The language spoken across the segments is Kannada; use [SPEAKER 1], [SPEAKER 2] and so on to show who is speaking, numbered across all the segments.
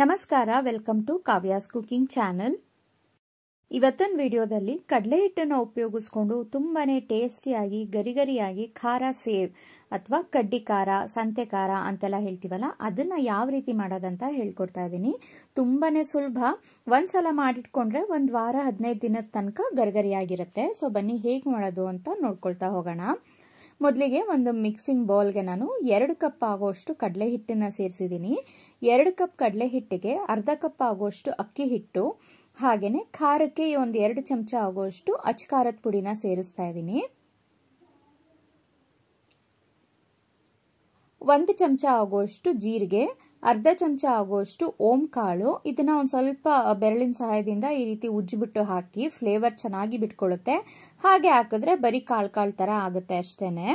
[SPEAKER 1] ನಮಸ್ಕಾರ welcome to Kavya's cooking channel ಇವತ್ತಿನ ವಿಡಿಯೋದಲ್ಲಿ ಕಡಲೆ ಹಿಟ್ಟನ್ನು ಉಪಯೋಗಿಸ್ಕೊಂಡು ತುಂಬಾನೇ ಟೇಸ್ಟಿಯಾಗಿ ಗರಿಗರಿಯಾಗಿ ಖಾರ ಸೇವ್ ಅಥವಾ ಕಡ್ಡಿ ಖಾರ ಸಂತೆ ಖಾರ ಅಂತೆಲ್ಲ ಹೇಳ್ತೀವಲ್ಲ ಅದನ್ನ ಯಾವ ರೀತಿ ಮಾಡೋದಂತ ಹೇಳ್ಕೊಡ್ತಾ ಇದ್ದೀನಿ ತುಂಬಾನೇ ಸುಲಭ ಒಂದ್ಸಲ ಮಾಡಿಟ್ಕೊಂಡ್ರೆ ಒಂದು ವಾರ ಹದಿನೈದು ದಿನದ ತನಕ ಗರಿಗರಿಯಾಗಿರುತ್ತೆ ಸೊ ಬನ್ನಿ ಹೇಗೆ ಮಾಡೋದು ಅಂತ ನೋಡ್ಕೊಳ್ತಾ ಹೋಗೋಣ ಮೊದಲಿಗೆ ಒಂದು ಮಿಕ್ಸಿಂಗ್ ಬೌಲ್ಗೆ ನಾನು ಎರಡು ಕಪ್ ಆಗೋಷ್ಟು ಕಡಲೆ ಹಿಟ್ಟನ್ನು ಸೇರಿಸಿದ್ದೀನಿ ಎರಡು ಕಪ್ ಕಡಲೆ ಹಿಟ್ಟಿಗೆ ಅರ್ಧ ಕಪ್ ಆಗುವಷ್ಟು ಅಕ್ಕಿ ಹಿಟ್ಟು ಹಾಗೆಯೇ ಖಾರಕ್ಕೆ ಒಂದು ಎರಡು ಚಮಚ ಆಗುವಷ್ಟು ಅಚ್ಕಾರದ ಪುಡಿನ ಸೇರಿಸ್ತಾ ಇದ್ದೀನಿ ಒಂದು ಚಮಚ ಆಗುವಷ್ಟು ಜೀರಿಗೆ ಅರ್ಧ ಚಮಚ ಆಗುವಷ್ಟು ಓಂ ಕಾಳು ಇದನ್ನ ಒಂದು ಸ್ವಲ್ಪ ಬೆರಳಿನ ಸಹಾಯದಿಂದ ಈ ರೀತಿ ಉಜ್ಜಿಬಿಟ್ಟು ಹಾಕಿ ಫ್ಲೇವರ್ ಚೆನ್ನಾಗಿ ಬಿಟ್ಕೊಳ್ಳುತ್ತೆ ಹಾಗೆ ಹಾಕಿದ್ರೆ ಬರೀ ಕಾಳು ಕಾಳು ಥರ ಆಗುತ್ತೆ ಅಷ್ಟೇನೆ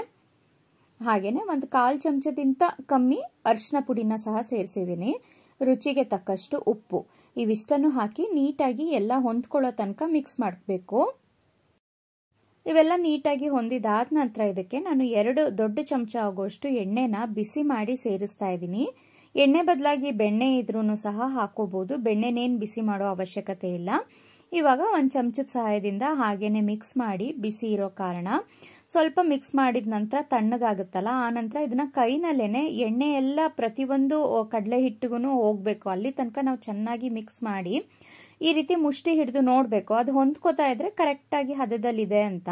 [SPEAKER 1] ಹಾಗೆಯೇ ಒಂದು ಕಾಲು ಚಮಚದಿಂದ ಕಮ್ಮಿ ಅರಿಶಿನ ಪುಡಿನ ಸಹ ಸೇರಿಸಿದ್ದೀನಿ ರುಚಿಗೆ ತಕ್ಕಷ್ಟು ಉಪ್ಪು ಇವಿಷ್ಟನ್ನು ಹಾಕಿ ನೀಟಾಗಿ ಎಲ್ಲ ಹೊಂದ್ಕೊಳ್ಳೋ ತನಕ ಮಿಕ್ಸ್ ಮಾಡಬೇಕು ಇವೆಲ್ಲ ನೀಟಾಗಿ ಹೊಂದಿದಾದ ನಂತರ ಇದಕ್ಕೆ ನಾನು ಎರಡು ದೊಡ್ಡ ಚಮಚ ಆಗೋಷ್ಟು ಎಣ್ಣೆನ ಬಿಸಿ ಮಾಡಿ ಸೇರಿಸ್ತಾ ಇದ್ದೀನಿ ಎಣ್ಣೆ ಬದಲಾಗಿ ಬೆಣ್ಣೆ ಇದ್ರೂ ಸಹ ಹಾಕೋಬಹುದು ಬೆಣ್ಣೆನೇನು ಬಿಸಿ ಮಾಡೋ ಅವಶ್ಯಕತೆ ಇಲ್ಲ ಇವಾಗ ಒಂದು ಚಮಚದ ಸಹಾಯದಿಂದ ಹಾಗೇನೆ ಮಿಕ್ಸ್ ಮಾಡಿ ಬಿಸಿ ಇರೋ ಕಾರಣ ಸ್ವಲ್ಪ ಮಿಕ್ಸ್ ಮಾಡಿದ ನಂತರ ತಣ್ಣಗಾಗುತ್ತಲ್ಲ ಆ ನಂತರ ಇದನ್ನ ಕೈನಲ್ಲೇನೆ ಎಣ್ಣೆ ಎಲ್ಲ ಪ್ರತಿಯೊಂದು ಕಡಲೆ ಹಿಟ್ಟಿಗೂ ಹೋಗ್ಬೇಕು ಅಲ್ಲಿ ತನಕ ನಾವು ಚೆನ್ನಾಗಿ ಮಿಕ್ಸ್ ಮಾಡಿ ಈ ರೀತಿ ಮುಷ್ಟಿ ಹಿಡಿದು ನೋಡಬೇಕು ಅದು ಹೊಂದ್ಕೋತಾ ಇದ್ರೆ ಕರೆಕ್ಟಾಗಿ ಹದದಲ್ಲಿದೆ ಅಂತ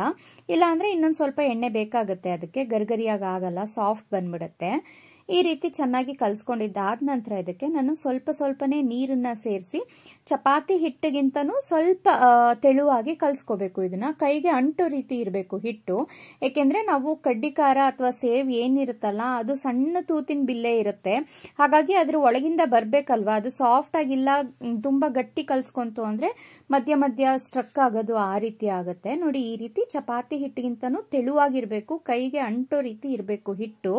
[SPEAKER 1] ಇಲ್ಲ ಇನ್ನೊಂದು ಸ್ವಲ್ಪ ಎಣ್ಣೆ ಬೇಕಾಗುತ್ತೆ ಅದಕ್ಕೆ ಗರಿಗರಿಯಾಗಿ ಆಗಲ್ಲ ಸಾಫ್ಟ್ ಬಂದ್ಬಿಡುತ್ತೆ ಈ ರೀತಿ ಚೆನ್ನಾಗಿ ಕಲಿಸ್ಕೊಂಡಿದ್ದಾದ ನಂತರ ಇದಕ್ಕೆ ನಾನು ಸ್ವಲ್ಪ ಸ್ವಲ್ಪನೇ ನೀರನ್ನು ಸೇರಿಸಿ ಚಪಾತಿ ಹಿಟ್ಟಿಗಿಂತನೂ ಸ್ವಲ್ಪ ತೆಳುವಾಗಿ ಕಲಿಸ್ಕೋಬೇಕು ಇದನ್ನು ಕೈಗೆ ಅಂಟು ರೀತಿ ಇರಬೇಕು ಹಿಟ್ಟು ಏಕೆಂದರೆ ನಾವು ಕಡ್ಡಿ ಖಾರ ಅಥವಾ ಸೇವ್ ಏನಿರುತ್ತಲ್ಲ ಅದು ಸಣ್ಣ ತೂತಿನ ಬಿಲ್ಲೆ ಇರುತ್ತೆ ಹಾಗಾಗಿ ಅದ್ರ ಒಳಗಿಂದ ಬರಬೇಕಲ್ವಾ ಅದು ಸಾಫ್ಟ್ ಆಗಿಲ್ಲ ತುಂಬ ಗಟ್ಟಿ ಕಲ್ಸ್ಕೊಂತು ಅಂದರೆ ಮಧ್ಯ ಮಧ್ಯ ಸ್ಟ್ರಕ್ ಆಗೋದು ಆ ರೀತಿ ಆಗುತ್ತೆ ನೋಡಿ ಈ ರೀತಿ ಚಪಾತಿ ಹಿಟ್ಟಿಗಿಂತನೂ ತೆಳುವಾಗಿರಬೇಕು ಕೈಗೆ ಅಂಟೋ ರೀತಿ ಇರಬೇಕು ಹಿಟ್ಟು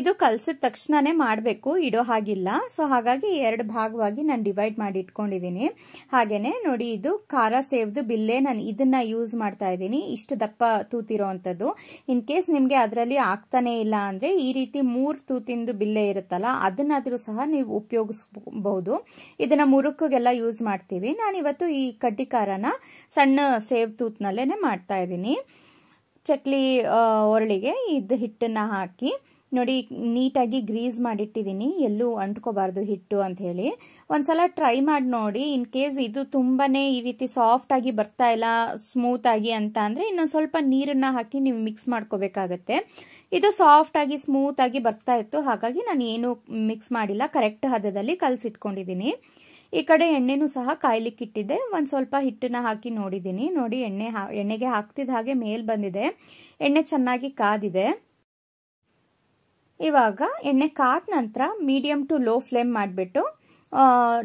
[SPEAKER 1] ಇದು ಕಲಸಿದ ತಕ್ಷಣನೇ ಮಾಡಬೇಕು ಇಡೋ ಹಾಗಿಲ್ಲ ಸೊ ಹಾಗಾಗಿ ಎರಡು ಭಾಗವಾಗಿ ನಾನು ಡಿವೈಡ್ ಮಾಡಿ ಇಟ್ಕೊಂಡಿದ್ದೀನಿ ಹಾಗೇನೆ ನೋಡಿ ಇದು ಖಾರ ಸೇವ್ದು ಬಿಲ್ಲೆ ನಾನು ಇದನ್ನ ಯೂಸ್ ಮಾಡ್ತಾ ಇದ್ದೀನಿ ಇಷ್ಟು ದಪ್ಪ ತೂತಿರೋ ಅಂಥದ್ದು ಇನ್ ಕೇಸ್ ನಿಮಗೆ ಅದರಲ್ಲಿ ಆಗ್ತಾನೆ ಇಲ್ಲ ಅಂದರೆ ಈ ರೀತಿ ಮೂರು ತೂತಿಂದು ಬಿಲ್ಲೆ ಇರುತ್ತಲ್ಲ ಅದನ್ನಾದರೂ ಸಹ ನೀವು ಉಪಯೋಗಿಸ್ಬಹುದು ಇದನ್ನ ಮುರುಕಿಗೆಲ್ಲ ಯೂಸ್ ಮಾಡ್ತೀವಿ ನಾನಿವತ್ತು ಈ ಕಡ್ಡಿ ಖಾರನ ಸಣ್ಣ ಸೇವ್ ತೂತ್ನಲ್ಲೇ ಮಾಡ್ತಾ ಇದ್ದೀನಿ ಚಕ್ಲಿ ಒರಳಿಗೆ ಇದು ಹಿಟ್ಟನ್ನು ಹಾಕಿ ನೋಡಿ ನೀಟಾಗಿ ಗ್ರೀಸ್ ಮಾಡಿಟ್ಟಿದ್ದೀನಿ ಎಲ್ಲೂ ಅಂಟ್ಕೋಬಾರ್ದು ಹಿಟ್ಟು ಅಂತ ಹೇಳಿ ಒಂದ್ಸಲ ಟ್ರೈ ಮಾಡಿ ನೋಡಿ ಇನ್ ಕೇಸ್ ಇದು ತುಂಬಾನೇ ಈ ರೀತಿ ಸಾಫ್ಟ್ ಆಗಿ ಬರ್ತಾ ಇಲ್ಲ ಸ್ಮೂತ್ ಆಗಿ ಅಂತ ಅಂದ್ರೆ ಇನ್ನೊಂದು ಸ್ವಲ್ಪ ನೀರನ್ನ ಹಾಕಿ ನೀವು ಮಿಕ್ಸ್ ಮಾಡ್ಕೋಬೇಕಾಗತ್ತೆ ಇದು ಸಾಫ್ಟ್ ಆಗಿ ಸ್ಮೂತ್ ಆಗಿ ಬರ್ತಾ ಇತ್ತು ಹಾಗಾಗಿ ನಾನು ಏನು ಮಿಕ್ಸ್ ಮಾಡಿಲ್ಲ ಕರೆಕ್ಟ್ ಹದದಲ್ಲಿ ಕಲಸಿಟ್ಕೊಂಡಿದ್ದೀನಿ ಈ ಕಡೆ ಎಣ್ಣೆನೂ ಸಹ ಕಾಯ್ಲಿಕ್ಕೆ ಇಟ್ಟಿದ್ದೆ ಒಂದು ಸ್ವಲ್ಪ ಹಿಟ್ಟನ್ನ ಹಾಕಿ ನೋಡಿದ್ದೀನಿ ನೋಡಿ ಎಣ್ಣೆ ಎಣ್ಣೆಗೆ ಹಾಕ್ತಿದ್ದ ಹಾಗೆ ಮೇಲ್ ಬಂದಿದೆ ಎಣ್ಣೆ ಚೆನ್ನಾಗಿ ಕಾದಿದೆ ಇವಾಗ ಎಣ್ಣೆ ಕಾದ ನಂತರ ಮೀಡಿಯಂ ಟು ಲೋ ಫ್ಲೇಮ್ ಮಾಡಿಬಿಟ್ಟು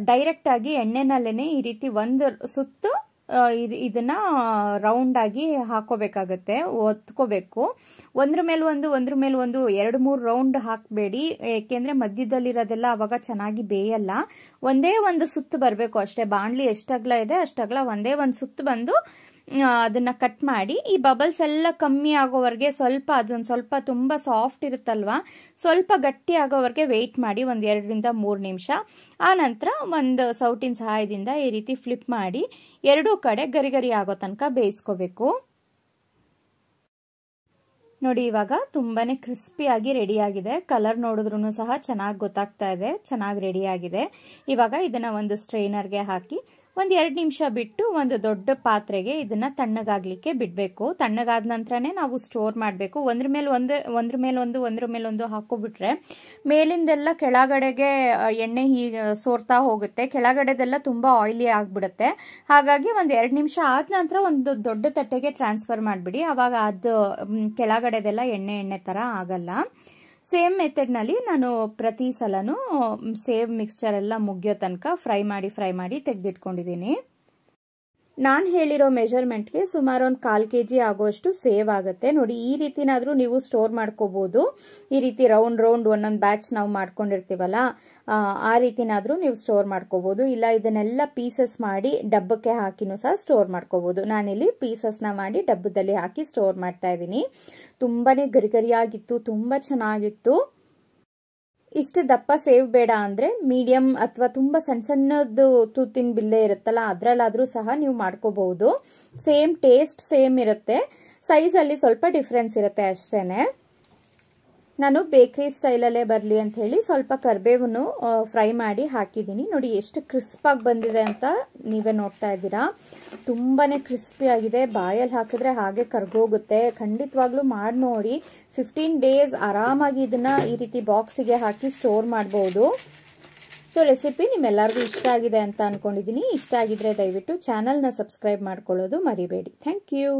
[SPEAKER 1] ಡೈರೆಕ್ಟ್ ಆಗಿ ಎಣ್ಣೆನಲ್ಲೇನೆ ಈ ರೀತಿ ಒಂದು ಸುತ್ತು ಇದನ್ನ ರೌಂಡ್ ಆಗಿ ಹಾಕೋಬೇಕಾಗತ್ತೆ ಒತ್ಕೋಬೇಕು ಒಂದ್ರ ಮೇಲೆ ಒಂದು ಒಂದ್ರ ಮೇಲೆ ಒಂದು ಎರಡು ಮೂರು ರೌಂಡ್ ಹಾಕಬೇಡಿ ಏಕೆಂದ್ರೆ ಮಧ್ಯದಲ್ಲಿರೋದೆಲ್ಲ ಅವಾಗ ಚೆನ್ನಾಗಿ ಬೇಯಲ್ಲ ಒಂದೇ ಒಂದು ಸುತ್ತು ಬರಬೇಕು ಅಷ್ಟೇ ಬಾಣ್ಲಿ ಎಷ್ಟಗ್ಲ ಇದೆ ಅಷ್ಟಗ್ಲ ಒಂದೇ ಒಂದು ಸುತ್ತು ಬಂದು ಅದನ್ನ ಕಟ್ ಮಾಡಿ ಈ ಬಬಲ್ಸ್ ಎಲ್ಲ ಕಮ್ಮಿ ಆಗೋವರೆಗೆ ಸ್ವಲ್ಪ ಅದೊಂದು ಸ್ವಲ್ಪ ತುಂಬ ಸಾಫ್ಟ್ ಇರುತ್ತಲ್ವಾ ಸ್ವಲ್ಪ ಗಟ್ಟಿ ಆಗೋವರೆಗೆ ವೆಯ್ಟ್ ಮಾಡಿ ಒಂದು ಎರಡರಿಂದ ಮೂರು ನಿಮಿಷ ಆನಂತರ ಒಂದು ಸೌಟಿನ ಸಹಾಯದಿಂದ ಈ ರೀತಿ ಫ್ಲಿಪ್ ಮಾಡಿ ಎರಡೂ ಕಡೆ ಗರಿ ಗರಿ ಆಗೋ ತನಕ ಬೇಯಿಸ್ಕೋಬೇಕು ನೋಡಿ ಇವಾಗ ತುಂಬಾನೇ ಕ್ರಿಸ್ಪಿಯಾಗಿ ಆಗಿದೆ ಕಲರ್ ನೋಡಿದ್ರೂ ಸಹ ಚೆನ್ನಾಗಿ ಗೊತ್ತಾಗ್ತಾ ಇದೆ ಚೆನ್ನಾಗಿ ರೆಡಿ ಆಗಿದೆ ಇವಾಗ ಇದನ್ನ ಒಂದು ಸ್ಟ್ರೈನರ್ಗೆ ಹಾಕಿ ಒಂದು ಎರಡು ನಿಮಿಷ ಬಿಟ್ಟು ಒಂದು ದೊಡ್ಡ ಪಾತ್ರೆಗೆ ಇದನ್ನು ತಣ್ಣಗಾಗಲಿಕ್ಕೆ ಬಿಡಬೇಕು ತಣ್ಣಗಾದ ನಂತರನೇ ನಾವು ಸ್ಟೋರ್ ಮಾಡಬೇಕು ಒಂದ್ರ ಮೇಲೆ ಒಂದು ಒಂದ್ರ ಮೇಲೆ ಒಂದು ಒಂದ್ರ ಮೇಲೆ ಒಂದು ಹಾಕೋಬಿಟ್ರೆ ಮೇಲಿಂದೆಲ್ಲ ಕೆಳಗಡೆಗೆ ಎಣ್ಣೆ ಹೀ ಸೋರ್ತಾ ಹೋಗುತ್ತೆ ಕೆಳಗಡೆದೆಲ್ಲ ತುಂಬ ಆಯಿಲಿ ಆಗಿಬಿಡುತ್ತೆ ಹಾಗಾಗಿ ಒಂದು ಎರಡು ನಿಮಿಷ ಆದ ನಂತರ ಒಂದು ದೊಡ್ಡ ತಟ್ಟೆಗೆ ಟ್ರಾನ್ಸ್ಫರ್ ಮಾಡಿಬಿಡಿ ಅವಾಗ ಅದು ಕೆಳಗಡೆದೆಲ್ಲ ಎಣ್ಣೆ ಎಣ್ಣೆ ಥರ ಆಗಲ್ಲ ಸೇಮ್ ಮೆಥಡ್ನಲ್ಲಿ ನಾನು ಪ್ರತಿ ಸಲನೂ ಸೇವ್ ಮಿಕ್ಸ್ಚರ್ ಎಲ್ಲ ಮುಗಿಯೋ ತನಕ ಫ್ರೈ ಮಾಡಿ ಫ್ರೈ ಮಾಡಿ ತೆಗೆದಿಟ್ಕೊಂಡಿದ್ದೀನಿ ನಾನು ಹೇಳಿರೋ ಮೆಷರ್ಮೆಂಟ್ಗೆ ಸುಮಾರು ಒಂದು ಕಾಲು ಕೆ ಜಿ ಆಗೋಷ್ಟು ಸೇವ್ ಆಗುತ್ತೆ ನೋಡಿ ಈ ರೀತಿನಾದರೂ ನೀವು ಸ್ಟೋರ್ ಮಾಡ್ಕೋಬೋದು ಈ ರೀತಿ ರೌಂಡ್ ರೌಂಡ್ ಒಂದೊಂದು ಬ್ಯಾಚ್ ನಾವು ಮಾಡ್ಕೊಂಡಿರ್ತೀವಲ್ಲ ಆ ರೀತಿನಾದರೂ ನೀವು ಸ್ಟೋರ್ ಮಾಡ್ಕೋಬೋದು ಇಲ್ಲ ಇದನ್ನೆಲ್ಲ ಪೀಸಸ್ ಮಾಡಿ ಡಬ್ಬಕ್ಕೆ ಹಾಕಿನೂ ಸಹ ಸ್ಟೋರ್ ಮಾಡ್ಕೋಬೋದು ನಾನಿಲ್ಲಿ ಪೀಸಸ್ನ ಮಾಡಿ ಡಬ್ಬದಲ್ಲಿ ಹಾಕಿ ಸ್ಟೋರ್ ಮಾಡ್ತಾ ಇದ್ದೀನಿ ತುಂಬಾ ಗರಿಗರಿಯಾಗಿತ್ತು ತುಂಬ ಚೆನ್ನಾಗಿತ್ತು ಇಷ್ಟು ದಪ್ಪ ಸೇವ್ ಬೇಡ ಅಂದರೆ ಮೀಡಿಯಂ ಅಥವಾ ತುಂಬ ಸಣ್ಣ ಸಣ್ಣದ್ದು ತೂತಿನ ಬಿಲ್ಲೆ ಇರುತ್ತಲ್ಲ ಅದರಲ್ಲಾದರೂ ಸಹ ನೀವು ಮಾಡ್ಕೋಬಹುದು ಸೇಮ್ ಟೇಸ್ಟ್ ಸೇಮ್ ಇರುತ್ತೆ ಅಲ್ಲಿ ಸ್ವಲ್ಪ ಡಿಫ್ರೆನ್ಸ್ ಇರುತ್ತೆ ಅಷ್ಟೇನೆ ನಾನು ಬೇಕ್ರಿ ಸ್ಟೈಲಲ್ಲೇ ಬರಲಿ ಅಂತ ಹೇಳಿ ಸ್ವಲ್ಪ ಕರ್ಬೇವನ್ನು ಫ್ರೈ ಮಾಡಿ ಹಾಕಿದ್ದೀನಿ ನೋಡಿ ಎಷ್ಟು ಕ್ರಿಸ್ಪಾಗಿ ಬಂದಿದೆ ಅಂತ ನೀವೇ ನೋಡ್ತಾ ಇದ್ದೀರಾ ತುಂಬಾ ಕ್ರಿಸ್ಪಿಯಾಗಿದೆ ಬಾಯಲ್ಲಿ ಹಾಕಿದ್ರೆ ಹಾಗೆ ಕರ್ಗೋಗುತ್ತೆ ಖಂಡಿತವಾಗ್ಲೂ ಮಾಡಿ ನೋಡಿ ಫಿಫ್ಟೀನ್ ಡೇಸ್ ಆರಾಮಾಗಿ ಇದನ್ನ ಈ ರೀತಿ ಬಾಕ್ಸಿಗೆ ಹಾಕಿ ಸ್ಟೋರ್ ಮಾಡಬಹುದು ಸೊ ರೆಸಿಪಿ ನಿಮ್ಮೆಲ್ಲರಿಗೂ ಇಷ್ಟ ಆಗಿದೆ ಅಂತ ಅನ್ಕೊಂಡಿದ್ದೀನಿ ಇಷ್ಟ ಆಗಿದ್ರೆ ದಯವಿಟ್ಟು ಚಾನಲ್ನ ಸಬ್ಸ್ಕ್ರೈಬ್ ಮಾಡ್ಕೊಳ್ಳೋದು ಮರಿಬೇಡಿ ಥ್ಯಾಂಕ್ ಯು